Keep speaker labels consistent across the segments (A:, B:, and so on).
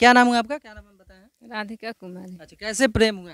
A: क्या नाम हुआ आपका क्या नाम
B: बताया राधिका कुमारी अच्छा कैसे प्रेम हुआ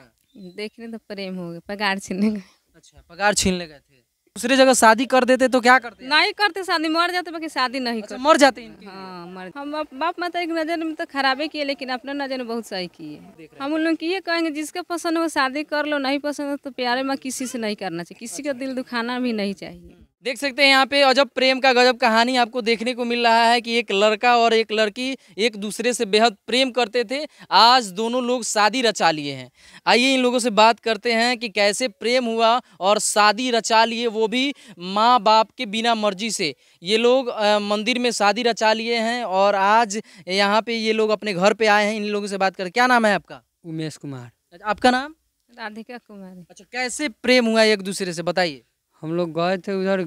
B: देखने तो प्रेम हो गए पगार छीनने गए अच्छा पगार ले गए थे
A: दूसरे जगह शादी कर देते तो क्या
B: करते नहीं करते शादी मर जाते बाकी शादी नहीं अच्छा, करते मर जाते हाँ हम बाप माता की नज़र में तो खराबे किए लेकिन अपना नज़र में बहुत सही किए हम उन लोग ये कहेंगे जिसका पसंद हो शादी कर लो नहीं पसंद हो तो प्यारे में किसी से नहीं करना चाहिए किसी का दिल दुखाना भी नहीं चाहिए
A: देख सकते हैं यहाँ पे अजब प्रेम का गजब कहानी आपको देखने को मिल रहा है कि एक लड़का और एक लड़की एक दूसरे से बेहद प्रेम करते थे आज दोनों लोग शादी रचा लिए हैं आइए इन लोगों से बात करते हैं कि कैसे प्रेम हुआ और शादी रचा लिए वो भी माँ बाप के बिना मर्जी से ये लोग मंदिर में शादी रचा लिए हैं और आज यहाँ पे ये लोग अपने घर पे आए हैं इन लोगों से बात कर क्या नाम है आपका उमेश कुमार आपका नाम
B: राधिका कुमार अच्छा
C: कैसे प्रेम हुआ एक दूसरे से बताइए हम लोग गए थे उधर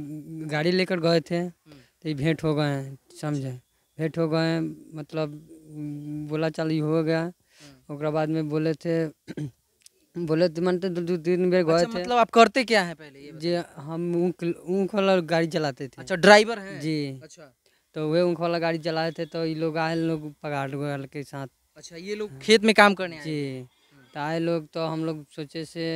C: गाड़ी लेकर गए थे हम्म। तो भेंट हो गए हैं समझे भेंट हो गए हैं मतलब बोला चल हो गया और हम्म। बाद में बोले थे बोले तो मानते दो दो तीन बेर गए अच्छा, थे मतलब आप करते क्या है पहले ये जी हम ऊँख ऊँख वाला गाड़ी चलाते थे अच्छा ड्राइवर है जी अच्छा तो वे ऊँख वाला गाड़ी चलाए थे तो ये लोग आए लोग पगार के साथ अच्छा ये लोग हाँ। खेत में काम करने जी तो आए लोग तो हम लोग सोचे से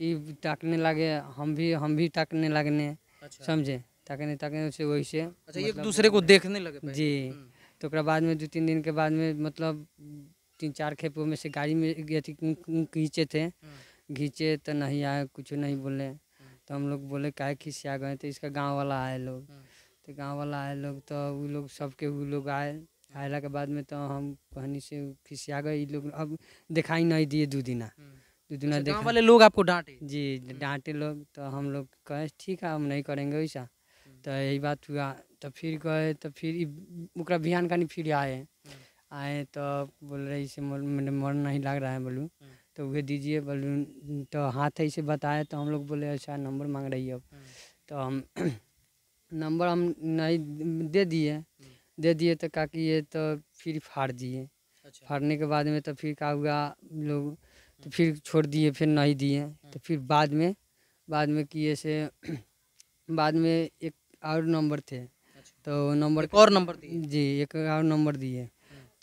C: ये लगे हम भी हम भी टाकने लगने अच्छा। समझे टकने टकने से वही से अच्छा मतलब, एक दूसरे को देखने लगे जी हम्म। तो बाद में दो तीन दिन के बाद में मतलब तीन चार खेप में से गाड़ी में अथी खींचे थे घींचे हम्म। तो नहीं आए कुछ नहीं बोले हम्म। तो हम लोग बोले काहे खिसिया गए तो इसका गांव वाला आए लोग तो गांव वाला आए लोग तो वो लोग सबके वो लोग आए आयला के बाद में तो हम कहानी से खिसिया गए लोग अब दिखाई नहीं दिए दो दिना दूना अच्छा, वाले लोग आपको डांटे जी डांटे लोग तो हम लोग कहे ठीक है हम नहीं करेंगे वैसा हम्म। तो यही बात हुआ तो फिर गए तो फिर बिहान कानी फिर आए हम्म। आए तो बोल रहे इसे मेरे मन नहीं लग रहा है बोलूँ हम्म। तो वह दीजिए बोलूँ तो हाथ ऐसे बताए तो हम लोग बोले अच्छा नंबर मांग रही है अब तो हम नंबर हम नहीं दे दिए दे दिए तो का किए तो फिर फाड़ दिए अच्छा। फाड़ने के बाद में तो फिर क्या हुआ लोग तो फिर छोड़ दिए फिर नहीं दिए तो फिर बाद में बाद में किए से बाद में एक और नंबर थे अच्छा। तो नंबर और नंबर जी एक और नंबर दिए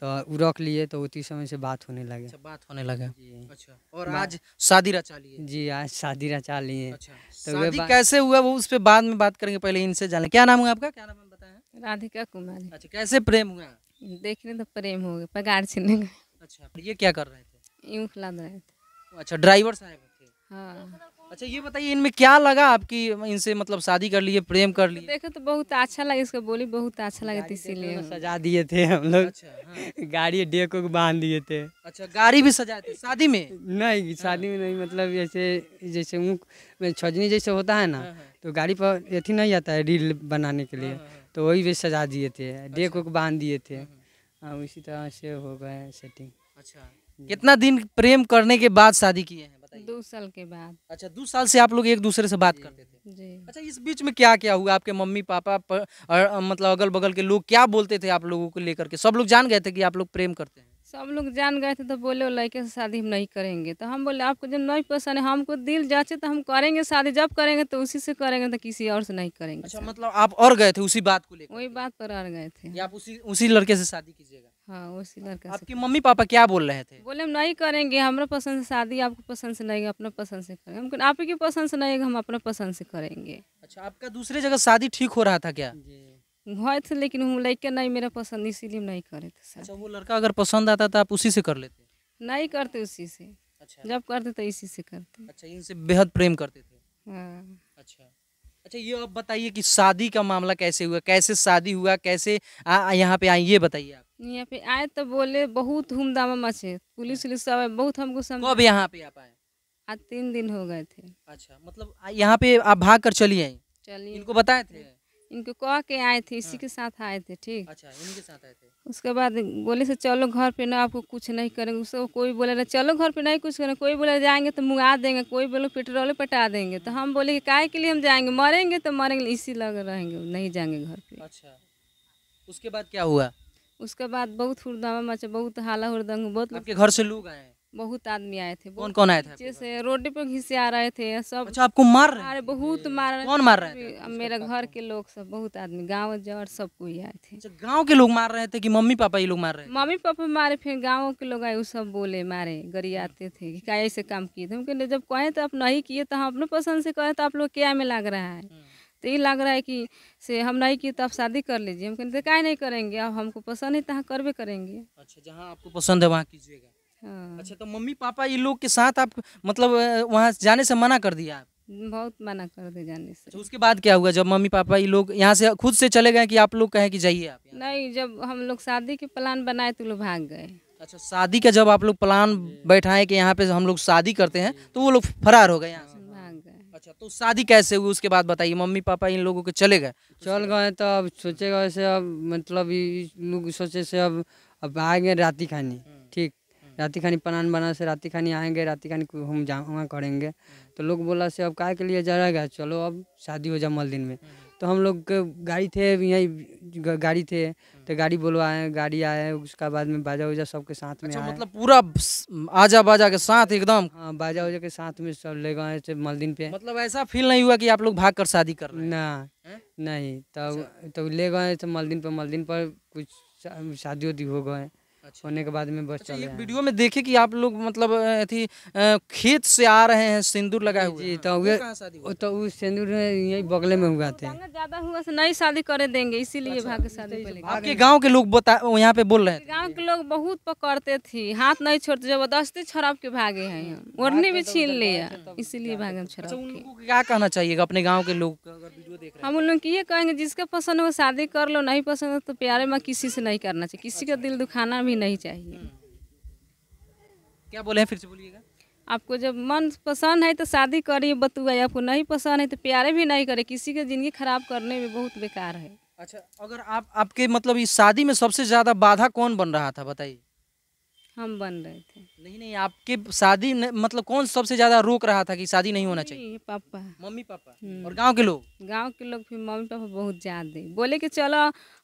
C: तो रख लिए तो उसी समय से बात होने लगे अच्छा बात होने लगा अच्छा और आज शादी रचा लिए जी आज शादी रचा लिए अच्छा तो शादी
A: कैसे हुआ वो उस पर बाद में बात करेंगे पहले इनसे जाने क्या नाम
B: हुआ आपका क्या नाम बताया राधिका कुमारी अच्छा कैसे प्रेम हुआ देखने तो प्रेम हो गया पगार छीनने अच्छा ये क्या कर रहे थे यूं खिला दे रहे थे अच्छा ड्राइवर साहब थे हाँ अच्छा ये बताइए इनमें
A: क्या लगा आपकी इनसे मतलब शादी कर लिए प्रेम कर लिए
B: देखो तो बहुत अच्छा लगे इसको बोली बहुत अच्छा लगे तो इसीलिए तो सजा
C: दिए थे हम लोग अच्छा, हाँ। गाड़ी डेको को बांध दिए थे
B: अच्छा गाड़ी भी सजा थे शादी में
C: नहीं शादी में नहीं मतलब जैसे जैसे ऊँख में छजनी जैसे होता है ना हाँ, हाँ। तो गाड़ी पर अथी नहीं आता है रील बनाने के लिए हाँ, तो वही भी सजा दिए थे अच्छा। डेको को बांध दिए थे इसी तरह से हो गए सेटिंग अच्छा हम्म। कितना दिन प्रेम करने के बाद शादी किए
B: हैं दो साल के
A: बाद अच्छा दो साल से आप लोग एक दूसरे से बात करते थे जी अच्छा इस बीच में क्या क्या हुआ आपके मम्मी पापा पर, और, मतलब अगल बगल के लोग क्या बोलते थे आप लोगों को लेकर के सब लोग जान गए थे कि आप लोग प्रेम करते हैं
B: सब लोग जान गए थे तो बोले वो लड़के से शादी हम नहीं करेंगे तो हम बोले आपको जब नहीं पसंद है हमको दिल जाचे तो हम करेंगे शादी जब करेंगे तो उसी से करेंगे तो किसी और से नहीं करेंगे अच्छा मतलब आप और गए थे उसी बात को लेकर वही बात पर और गए थे आप उसी उसी लड़के से शादी कीजिएगा हाँ उसी लड़का आपकी मम्मी
A: पापा क्या बोल रहे थे
B: बोले हम नहीं करेंगे हमारा पसंद से शादी आपको पसंद से नहीं अपना पसंद से करेंगे हमको आपकी पसंद से नहीं हम अपना पसंद से करेंगे अच्छा आपका
A: दूसरे जगह शादी ठीक हो रहा था
B: क्या हुआ थे लेकिन वो लड़का नहीं मेरा पसंद इसीलिए नहीं करे थे अच्छा वो
A: लड़का अगर पसंद आता था आप उसी से कर लेते
B: नहीं करते उसी से अच्छा जब करते तो इसी से करते अच्छा
A: इनसे बेहद प्रेम करते
B: थे हाँ अच्छा
A: अच्छा ये आप बताइए कि शादी का मामला कैसे हुआ कैसे शादी हुआ कैसे यहाँ पे आई ये बताइए आप
B: यहाँ पे आए तो बोले बहुत धूमधाम मचे पुलिस अच्छा। उलिस सब बहुत हमको समझ अब यहाँ पे आप आए आज तीन दिन हो गए थे अच्छा मतलब यहाँ पे आप भाग कर चली आई चलिए इनको बताए थे इनको कह के आए थे इसी हाँ। के साथ आए थे ठीक अच्छा इनके साथ आए थे उसके बाद बोले से चलो घर पे ना आपको कुछ नहीं करेंगे उसको कोई बोले ना चलो घर पे नहीं कुछ करेंगे कोई बोला जाएंगे तो मुँगा देंगे कोई बोले पेट्रोल पटा देंगे तो हम बोले कि काय के लिए हम जाएंगे मरेंगे तो मरेंगे इसी लग रहेंगे नहीं जाएंगे घर पे अच्छा उसके बाद क्या हुआ उसके बाद बहुत हुरदमा मचा बहुत हाला हुरदंग बहुत आपके घर से लोग आए बहुत आदमी आए थे कौन कौन आए थे जैसे रोड पे घिसे आ रहे थे सब अच्छा आपको मार रहे अरे बहुत मार रहे कौन मार रहे थे मेरे घर के लोग सब बहुत आदमी गांव जवर सब कोई आए थे अच्छा गांव
A: के लोग मार रहे थे कि मम्मी पापा ये लोग मार रहे
B: मम्मी पापा मारे फिर गाँव के लोग आए वो सब बोले मारे गरी आते थे क्या ऐसे काम किए थे हम कहते जब कहे तो आप नहीं किए तो हम अपने पसंद से कहे तो आप लोग क्या में लग रहा है हम्म। तो ये लग रहा है कि से हम नहीं किए तो आप शादी कर लीजिए हम कहते तो क्या नहीं करेंगे अब हमको पसंद है तो हाँ करबे करेंगे अच्छा जहाँ आपको
A: पसंद है वहाँ कीजिएगा हाँ। अच्छा तो मम्मी पापा ये लोग के साथ आप मतलब वहाँ जाने से मना कर दिया आप
B: बहुत मना कर दे जाने से तो उसके
A: बाद क्या हुआ जब मम्मी पापा ये लोग यहाँ से खुद से चले गए कि आप लोग कहें कि जाइए आप
B: नहीं जब हम लोग शादी के प्लान बनाए तो लोग भाग गए अच्छा
A: शादी का जब आप लोग प्लान बैठाए कि यहाँ पे हम लोग शादी करते हैं तो वो लोग फरार हो गए यहाँ भाग गए अच्छा तो शादी कैसे हुई उसके बाद बताइए मम्मी पापा इन
C: लोगों के चले गए तो चल गए तो अब सोचे गए से अब मतलब लोग सोचे से अब अब आएंगे राती खाने हम्म। राती खानी पनान बना से राती खानी आएंगे राती खानी हम जामा करेंगे तो लोग बोला से अब काय के लिए जाएगा चलो अब शादी हो जाए मलदिन में तो हम लोग गाड़ी थे यहीं गाड़ी थे तो गाड़ी बुलवाए गाड़ी आए उसका बाद में बाजा उजा सबके साथ में अच्छा, मतलब पूरा आजा
A: बाजा के साथ एकदम
C: हाँ बाजा उजा के साथ में सब ले गए थे मलदिन पे मतलब ऐसा फील नहीं हुआ कि आप लोग भाग कर शादी कर रहे ना है? नहीं तब तो, तो ले गए थे मलदिन पर मलदिन पर कुछ शादी उदी हो गए अच्छा। होने के बाद में बस अच्छा, चल वीडियो
A: में देखे कि आप लोग मतलब अथी खेत से आ रहे हैं सिंदूर
C: लगाए हुए जी हाँ, तो वे तो उस सिंदूर में यही बगले में हुआ थे
B: ज्यादा हुआ से तो नई शादी करे देंगे इसीलिए अच्छा। भाग शादी आपके गाँव
C: के लोग बता यहाँ पे बोल रहे हैं
B: गाँव के लोग बहुत पकड़ते थे हाथ नहीं छोड़ते जबरदस्ती छोड़ के भागे है हाँ। ओढ़नी भी तो छीन लिया तो इसीलिए भागे अच्छा, क्या
A: कहना चाहिए अपने गाँव के लोग
B: हम लोग ये कहेंगे जिसका पसंद हो शादी कर लो नहीं पसंद हो तो प्यारे में किसी से नहीं करना चाहिए किसी का दिल दुखाना भी नहीं चाहिए हम्म। क्या बोले हैं फिर से बोलिएगा आपको जब मन पसंद है तो शादी करिए बतुआ आपको नहीं पसंद है तो प्यारे भी नहीं करे किसी की ज़िंदगी खराब करने में बहुत बेकार है अच्छा अगर आप
A: आपके मतलब इस शादी में सबसे ज़्यादा बाधा कौन बन रहा था बताइए
B: हम बन रहे थे नहीं नहीं
A: आपके शादी मतलब कौन सबसे ज्यादा रोक रहा था कि शादी नहीं होना चाहिए
B: पापा मम्मी पापा हम्म। और गांव के लोग गांव के लोग फिर मम्मी पापा बहुत ज्यादा बोले कि चलो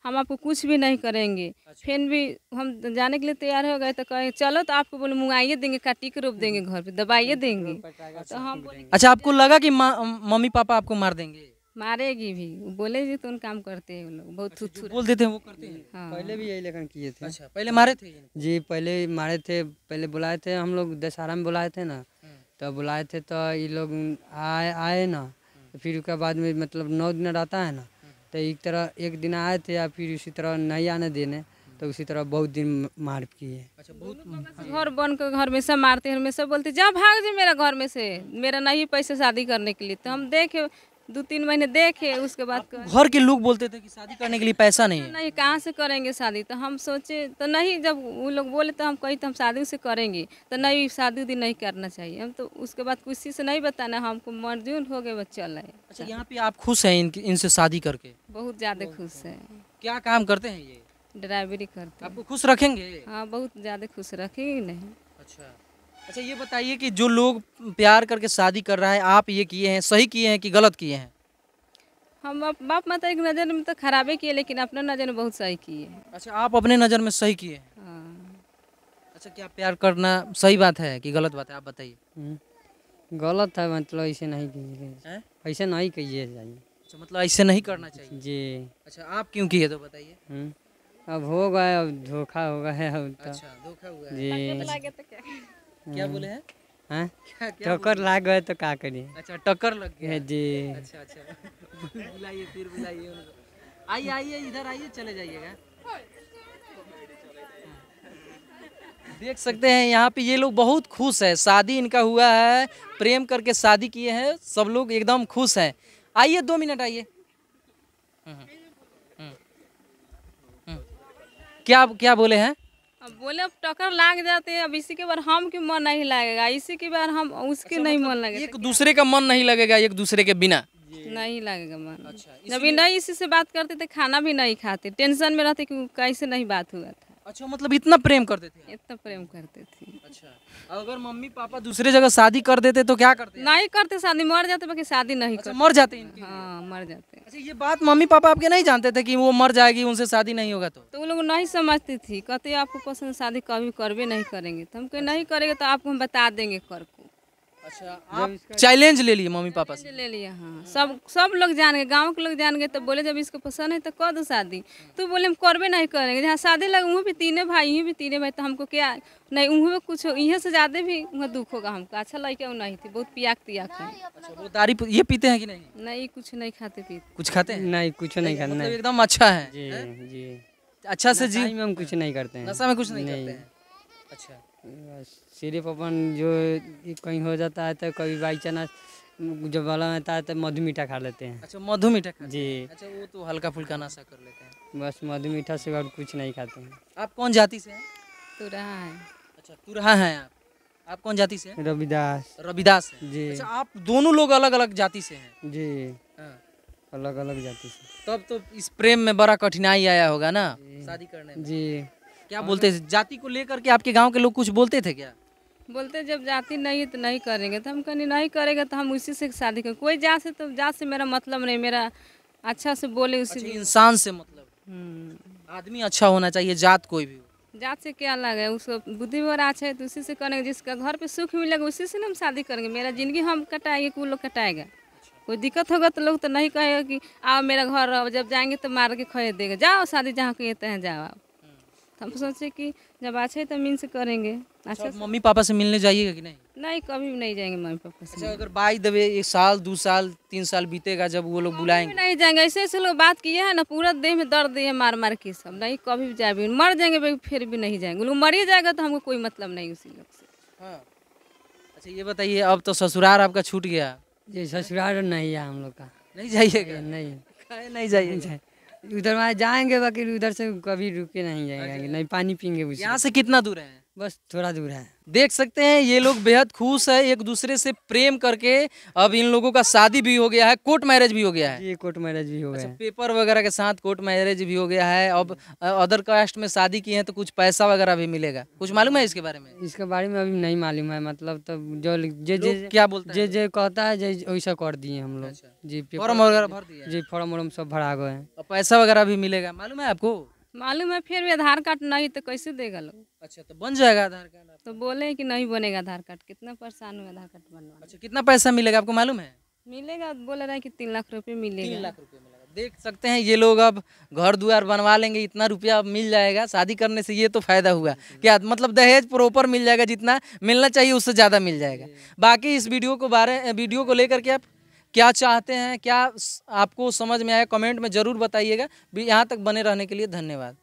B: हम आपको कुछ भी नहीं करेंगे अच्छा। फिर भी हम जाने के लिए तैयार हो गए तो कहे चलो तो आपको बोले मंगाइए देंगे काटी के रोप देंगे घर पे दबाइए देंगे तो हम
A: अच्छा आपको लगा की मम्मी पापा आपको मार देंगे
B: मारेगी भी बोले भी तो उन काम करते हैं लोग बहुत अच्छा, थुथुर बोल देते हैं वो करते हैं हाँ। पहले भी यही लेकिन किए थे अच्छा पहले मारे थे
C: जी पहले मारे थे पहले बुलाए थे हम लोग दशहरा में बुलाए थे ना हाँ। तो बुलाए थे तो ये लोग आए आए ना तो फिर उसके बाद में मतलब नौ दिन रहता है ना हाँ। तो एक तरह एक दिन आए थे या फिर उसी तरह नहीं आने देने तो उसी तरह बहुत दिन मार किए अच्छा
B: घर बन के घर में सब मारते हैं हमें बोलते जा भाग जी मेरा घर में से मेरा नहीं पैसे शादी करने के लिए तो हम देखे दो तीन महीने देखे उसके बाद घर
A: के लोग बोलते थे कि शादी करने के लिए पैसा नहीं है
B: नहीं कहाँ से करेंगे शादी तो हम सोचे तो नहीं जब वो लोग बोले तो हम कही तो हम शादी से करेंगे तो नहीं शादी उदी नहीं करना चाहिए हम तो उसके बाद किसी से नहीं बताना हमको मर्जून हो गए वो चल रहे अच्छा यहाँ पे आप
A: खुश हैं इनकी इनसे शादी करके
B: बहुत ज़्यादा खुश है क्या काम करते हैं ये ड्राइवरी करते आपको खुश रखेंगे हाँ बहुत ज़्यादा खुश रखेंगे नहीं अच्छा अच्छा ये बताइए कि
A: जो लोग प्यार करके शादी कर रहा है आप ये किए हैं सही किए हैं कि गलत किए हैं
B: हम बाप माता की नज़र में तो खराबे किए लेकिन अपने नज़र में बहुत सही किए अच्छा आप
A: अपने नज़र में सही किए हाँ। अच्छा क्या प्यार करना सही
C: बात है कि गलत बात है आप बताइए हम्म। गलत है मतलब ऐसे नहीं किए ऐसे नहीं किए जाइए अच्छा मतलब ऐसे नहीं करना चाहिए जी अच्छा आप क्यों किए तो बताइए हम्म। अब हो गए अब धोखा हो गया अब तो। अच्छा धोखा हुआ जी क्या बोले हैं हाँ? टक्कर लग गए तो क्या करिए अच्छा टक्कर लग गया हाँ जी अच्छा
B: अच्छा बुलाइए फिर बुलाइए
A: आइए आइए इधर आइए चले जाइएगा हाँ। देख सकते हैं यहाँ पे ये लोग बहुत खुश है शादी इनका हुआ है प्रेम करके शादी किए हैं सब लोग एकदम खुश हैं आइए दो मिनट आइए हम्म, हम्म, हम्म। क्या क्या बोले हैं
B: अब बोले अब टक्कर लाग जाते हैं अब इसी के बार हम क्यों मन नहीं लगेगा इसी के बार हम उसके अच्छा, नहीं मतलब मन लगेगा एक
A: दूसरे का मन नहीं लगेगा एक दूसरे के बिना
B: नहीं लगेगा मन अच्छा, जब नहीं इसी से बात करते थे खाना भी नहीं खाते टेंशन में रहते कि कैसे नहीं बात हुआ था अच्छा मतलब इतना प्रेम करते थे इतना प्रेम करते थे अच्छा अगर मम्मी पापा दूसरे जगह शादी कर देते तो क्या करते नहीं करते शादी मर जाते बाकी शादी नहीं अच्छा, मर जाते इनके हाँ मर जाते अच्छा ये
A: बात मम्मी पापा आपके नहीं जानते थे कि वो मर जाएगी उनसे शादी नहीं होगा तो
B: तो वो लोग नहीं समझती थी कहते आपको पसंद शादी कभी करवे नहीं करेंगे तो हम कहीं नहीं करेंगे तो आपको हम बता देंगे कर को अच्छा
A: चैलेंज ले लिए मम्मी पापा से
B: ले लिए हाँ सब सब लोग जान गए गाँव के लोग जान गए तो बोले जब इसको पसंद है तो कर दो शादी तो बोले हम करबे नहीं करेंगे जहाँ शादी लगे वहाँ भी तीने भाई यहाँ भी तीने भाई तो हमको क्या नहीं वहाँ कुछ यहाँ से ज़्यादा भी वहाँ दुख होगा हमको अच्छा लड़के वो नहीं थी बहुत पियाक तियाक है अच्छा, वो दारी ये पीते हैं कि नहीं नहीं कुछ नहीं खाते पीते कुछ खाते हैं नहीं कुछ नहीं खाते मतलब एकदम अच्छा है जी
C: जी अच्छा से जी हम कुछ नहीं करते हैं नशा में कुछ नहीं करते हैं अच्छा सिर्फ अपन जो कहीं हो जाता है तो कभी बाई चाना जब बला में आता है तो मधु मीठा खा लेते हैं अच्छा मधु मीठा जी अच्छा वो तो हल्का फुल्का नाशा कर लेते हैं बस मधु मीठा से और कुछ नहीं खाते हैं
A: आप कौन जाति से हैं तुरहा है अच्छा तुरहा है आप आप कौन जाति से हैं रविदास रविदास जी अच्छा आप दोनों लोग अलग अलग जाति से हैं
C: जी हाँ। अलग अलग जाति
A: से तब तो इस प्रेम में बड़ा कठिनाई आया होगा ना शादी करने में जी क्या बोलते थे जाति को लेकर के आपके गांव के लोग कुछ बोलते थे क्या
B: बोलते जब जाति नहीं है तो नहीं करेंगे तो हम कहीं नहीं करेंगे तो हम उसी से शादी करें कोई जात से तो जात से मेरा मतलब नहीं मेरा अच्छा से बोले उसी अच्छा, इंसान
A: से मतलब हम्म। आदमी अच्छा होना चाहिए जात कोई भी
B: जात से क्या अलग है उसको बुद्धि बार अच्छा है तो उसी से करेंगे जिसका घर पे सुख मिलेगा उसी से ना हम शादी करेंगे मेरा जिंदगी हम कटाएंगे वो लोग कटाएगा अच्छा। कोई दिक्कत होगा तो लोग तो नहीं कहेगा कि आओ मेरा घर जब जाएंगे तो मार के खरीद देगा जाओ शादी जहाँ कहते हैं जाओ आप तो हम सोचे कि जब अच्छे तो मीन से करेंगे अच्छा मम्मी पापा
A: से मिलने जाइएगा कि नहीं
B: नहीं कभी भी नहीं जाएंगे
A: मम्मी पापा से अच्छा अगर बाई दबे एक साल दो साल तीन साल बीतेगा जब वो लोग बुलाएंगे
B: नहीं जाएंगे ऐसे ऐसे लोग बात किए हैं ना पूरा देह में दर्द दिए मार मार के सब नहीं कभी भी जाए मर जाएंगे फिर भी नहीं जाएंगे लोग मर ही जाएगा तो हमको कोई मतलब नहीं उसी लोग से हाँ।
C: अच्छा ये बताइए अब तो ससुराल आपका छूट गया जी ससुराल नहीं है हम लोग का नहीं जाइएगा नहीं
B: नहीं जाइए
C: उधर वहाँ जाएंगे बाकी उधर से कभी रुके नहीं जाएंगे अच्छा। नहीं पानी पीएंगे यहाँ से कितना दूर है बस थोड़ा दूर है देख सकते हैं ये लोग बेहद खुश है एक दूसरे से प्रेम करके
A: अब इन लोगों का शादी भी हो गया है कोर्ट मैरिज भी हो गया है
C: ये कोर्ट मैरिज भी हो अच्छा, गया अच्छा,
A: पेपर वगैरह के साथ कोर्ट मैरिज भी हो गया है अब अदर कास्ट में शादी की है तो कुछ पैसा वगैरह भी मिलेगा कुछ
C: मालूम है इसके बारे में इसके बारे में अभी नहीं मालूम है मतलब तो जो जे जे क्या बोलते जे जे कहता है जे वैसा कर दिए हम लोग अच्छा, जी फॉर्म वगैरह भर दिए जी फॉर्म वॉर्म सब भरा गए पैसा वगैरह भी मिलेगा मालूम है आपको
B: मालूम है फिर भी आधार कार्ड नहीं तो कैसे देगा लोग अच्छा तो बन जाएगा आधार कार्ड तो बोले कि नहीं बनेगा आधार कार्ड कितना परेशान हुआ आधार कार्ड बनवा अच्छा कितना
A: पैसा मिलेगा आपको मालूम है
B: मिलेगा बोले रहे कि तीन लाख रुपये मिलेगा तीन लाख रुपये मिलेगा देख सकते
A: हैं ये लोग अब घर द्वार बनवा लेंगे इतना रुपया अब मिल जाएगा शादी करने से ये तो फायदा हुआ क्या मतलब दहेज प्रॉपर मिल जाएगा जितना मिलना चाहिए उससे ज़्यादा मिल जाएगा बाकी इस वीडियो को बारे वीडियो को लेकर के आप क्या चाहते हैं क्या आपको समझ में आया कमेंट में ज़रूर बताइएगा यहाँ तक बने रहने के लिए धन्यवाद